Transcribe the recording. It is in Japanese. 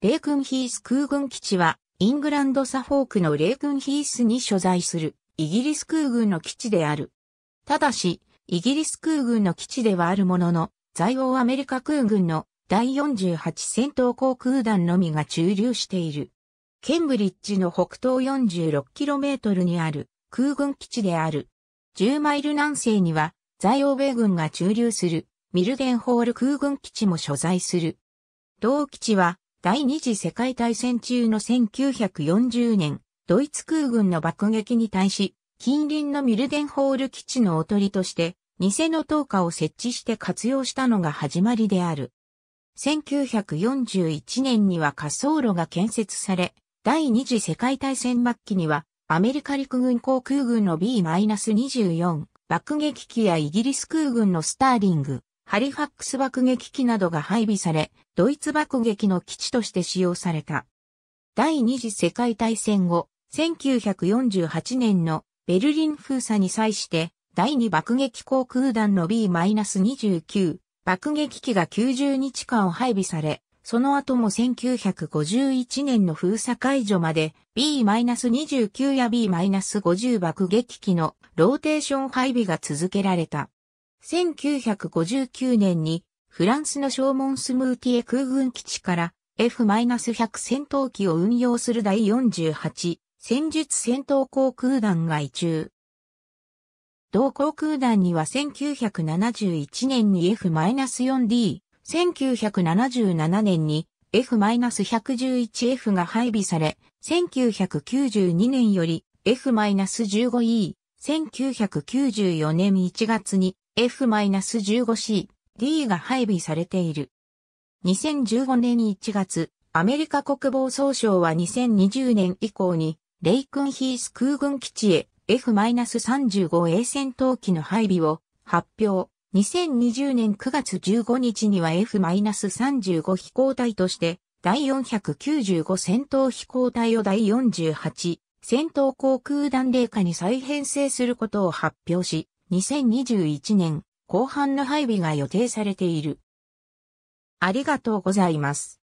レイクンヒース空軍基地は、イングランドサフォークのレイクンヒースに所在する、イギリス空軍の基地である。ただし、イギリス空軍の基地ではあるものの、在欧アメリカ空軍の第48戦闘航空団のみが駐留している。ケンブリッジの北東 46km にある空軍基地である。10マイル南西には、在欧米軍が駐留するミルデンホール空軍基地も所在する。同基地は第二次世界大戦中の1940年、ドイツ空軍の爆撃に対し、近隣のミルデンホール基地のおとりとして、偽の灯火を設置して活用したのが始まりである。1941年には滑走路が建設され、第二次世界大戦末期には、アメリカ陸軍航空軍の B-24 爆撃機やイギリス空軍のスターリング、ハリファックス爆撃機などが配備され、ドイツ爆撃の基地として使用された。第二次世界大戦後、1948年のベルリン封鎖に際して、第2爆撃航空団の B-29 爆撃機が90日間を配備され、その後も1951年の封鎖解除まで B-29 や B-50 爆撃機のローテーション配備が続けられた。1959年にフランスのモンスムーティエ空軍基地から F-100 戦闘機を運用する第48戦術戦闘航空団が移中。同航空団には1971年に F-4D、1977年に F-111F が配備され、1992年より F-15E、1994年1月に F-15C、D が配備されている。2015年1月、アメリカ国防総省は2020年以降に、レイクンヒース空軍基地へ F-35A 戦闘機の配備を発表。2020年9月15日には F-35 飛行隊として第495戦闘飛行隊を第48戦闘航空団霊下に再編成することを発表し、2021年後半の配備が予定されている。ありがとうございます。